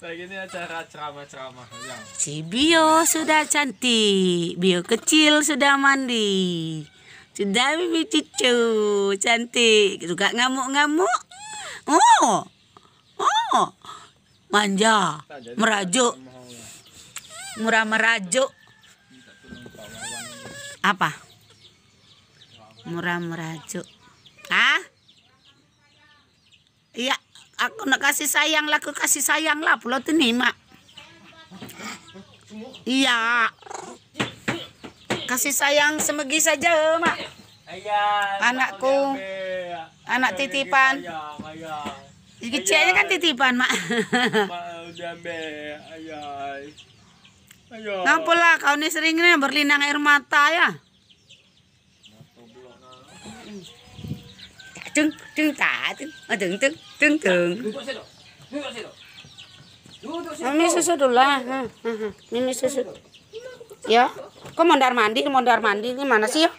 Begini acara ceramah-ceramah yang Si Bio sudah cantik Bio kecil sudah mandi Sudah bibi cucu Cantik Juga ngamuk-ngamuk Oh Oh Manja Merajuk Murah merajuk Apa? Murah merajuk Iya, aku nak kasih sayang lah, aku kasih sayang lah, pulau tuh nih mak. Iya. Kasih sayang semegi saja, mak. Anakku, anak titipan. aja kan titipan, mak. Ngapa lah, kau ini seringnya berlinang air mata ya? trứng trứng tả trứng à trứng trứng trứng thường ini susu dulu lah ini susu ya kok mondar mandir mondar mandi ini mana sih ya,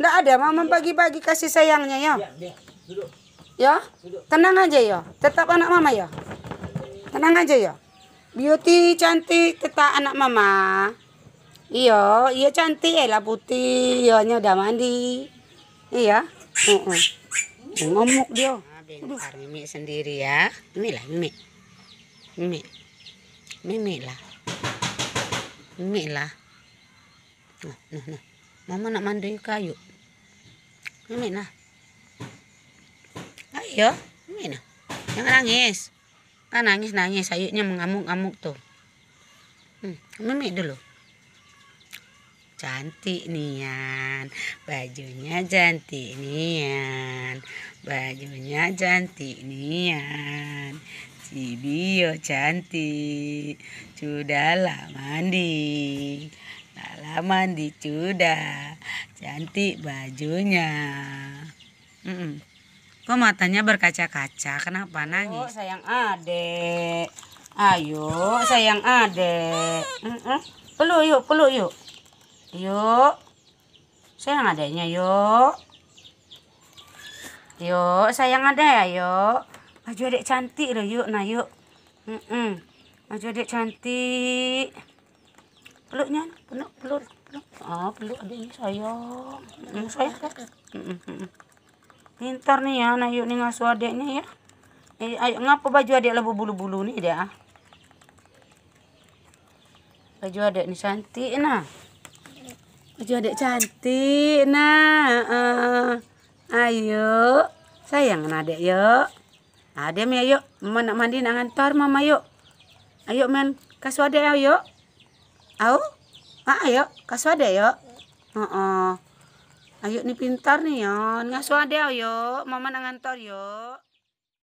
ya. ada mama bagi bagi kasih sayangnya ya ya, ya. ya? tenang aja ya tetap anak mama ya tenang aja ya beauty cantik tetap anak mama iya iya cantik ya lah putih iya udah mandi iya ngomuk -uh. ngomuk dia. bentar Mimi sendiri ya. Mimi lah, Mimi. Mimi. Mimi lah. Mimi lah. Nah, nah, nah. Mama nak mandi kayu. Mimi nah. Ayo, Mimi nah. Jangan nangis. Kan nangis-nangis sayunya mengamuk-amuk tuh. Hmm, Mimi dulu cantik nian bajunya cantik nian bajunya cantik nian si bio cantik sudahlah mandi lala mandi sudah cantik bajunya mm -mm. kok matanya berkaca-kaca kenapa nangis oh, sayang adek ayo sayang adek mm -mm. peluk yuk peluk yuk Yuk. Sayang adanya yuk. Yuk, sayang ada ya yuk. Baju adik cantik loh yuk. Nah yuk. Mm -mm. Baju adik cantik. Peluknya, peluk, peluk, peluk. Oh, peluk adiknya sayang. Mm, sayang. Mm -mm. Pintar nih ya, nah yuk nih ngasuh adiknya ya. Eh, ayo, ngapa baju adik lebu bulu-bulu nih dia? Baju adik nih cantik nah baju adik cantik nah uh, ayo sayang adek yuk adek ya yuk mau nak mandi nak ngantor mama yuk ayo men kasu adek yuk au ah ayo kasu adek yuk uh -uh. ayo nih pintar nih yon kasu adek yuk mama nak ngantor yuk